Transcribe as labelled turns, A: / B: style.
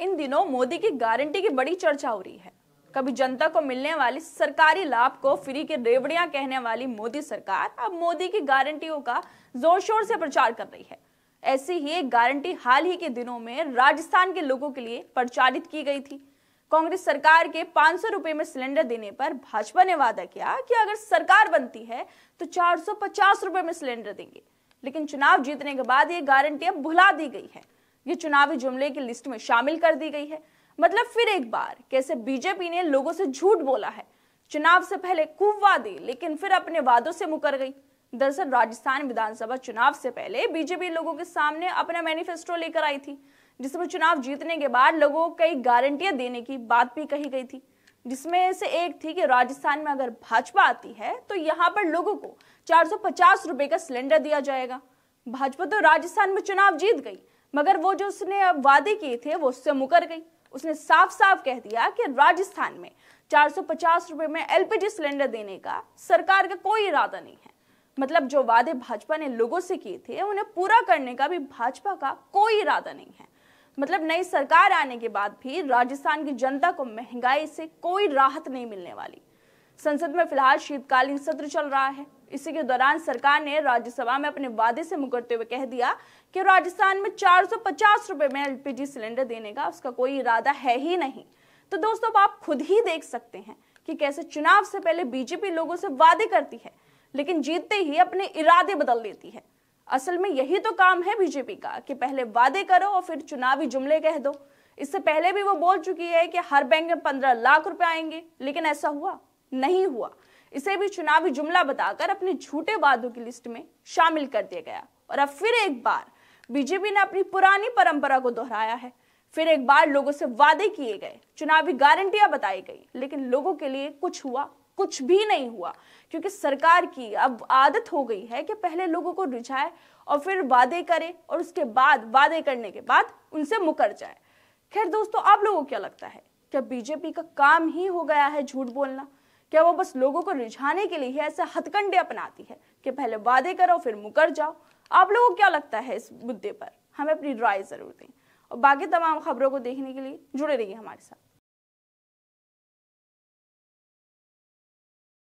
A: इन दिनों मोदी की गारंटी की बड़ी चर्चा हो रही है कभी जनता को मिलने वाली सरकारी लाभ को फ्री के रेवड़ियां कहने वाली मोदी सरकार अब मोदी की गारंटियों का जोर शोर से प्रचार कर रही है ऐसी ही एक गारंटी हाल ही के दिनों में राजस्थान के लोगों के लिए प्रचारित की गई थी कांग्रेस सरकार के पांच सौ रुपए में सिलेंडर देने पर भाजपा ने वादा किया कि अगर सरकार बनती है तो चार सौ पचास रुपए में सिलेंडर देंगे लेकिन चुनाव जीतने के बाद ये गारंटी अब भुला दी गई है ये चुनावी जुमले की लिस्ट में शामिल कर दी गई है मतलब फिर एक बार कैसे बीजेपी ने लोगों से झूठ बोला है चुनाव से पहले खूब वादे लेकिन फिर अपने वादों से मुकर गई दरअसल राजस्थान विधानसभा चुनाव से पहले बीजेपी लोगों के सामने अपना मैनिफेस्टो लेकर आई थी जिसमें चुनाव जीतने के बाद लोगों को कई गारंटियां देने की बात भी कही गई थी जिसमें से एक थी कि राजस्थान में अगर भाजपा आती है तो यहाँ पर लोगों को चार रुपए का सिलेंडर दिया जाएगा भाजपा तो राजस्थान में चुनाव जीत गई मगर वो जो उसने वादे किए थे वो उससे मुकर गई उसने साफ साफ कह दिया कि राजस्थान में 450 रुपए में एलपीजी सिलेंडर देने का सरकार का कोई इरादा नहीं है मतलब जो वादे भाजपा ने लोगों से किए थे उन्हें पूरा करने का भी भाजपा का कोई इरादा नहीं है मतलब नई सरकार आने के बाद भी राजस्थान की जनता को महंगाई से कोई राहत नहीं मिलने वाली संसद में फिलहाल शीतकालीन सत्र चल रहा है इसी के दौरान सरकार ने राज्यसभा में अपने वादे से मुकरते हुए कह दिया कि राजस्थान में 450 रुपए में एलपीजी सिलेंडर देने का उसका कोई इरादा है ही नहीं तो दोस्तों आप खुद ही देख सकते हैं कि कैसे चुनाव से पहले बीजेपी लोगों से वादे करती है लेकिन जीतते ही अपने इरादे बदल देती है असल में यही तो काम है बीजेपी का कि पहले वादे करो और फिर चुनावी जुमले कह दो इससे पहले भी वो बोल चुकी है कि हर बैंक में पंद्रह लाख रुपए आएंगे लेकिन ऐसा हुआ नहीं हुआ इसे भी चुनावी जुमला बताकर अपने झूठे वादों की लिस्ट में शामिल कर दिया गया और अब फिर एक बार बीजेपी ने अपनी पुरानी परंपरा को दोहराया है फिर एक बार लोगों से वादे किए गए चुनावी गारंटियां बताई गई लेकिन लोगों के लिए कुछ हुआ कुछ भी नहीं हुआ क्योंकि सरकार की अब आदत हो गई है कि पहले लोगों को रिझाए और फिर वादे करे और उसके बाद वादे करने के बाद उनसे मुकर जाए खैर दोस्तों आप लोगों को क्या लगता है क्या बीजेपी का काम ही हो गया है झूठ बोलना क्या वो बस लोगों को रिझाने के लिए ऐसे हथकंडे अपनाती है कि पहले वादे करो फिर मुकर जाओ आप लोगों को क्या लगता है इस मुद्दे पर हमें अपनी राय ज़रूर दें और बाकी तमाम खबरों को देखने के लिए जुड़े रहिए हमारे साथ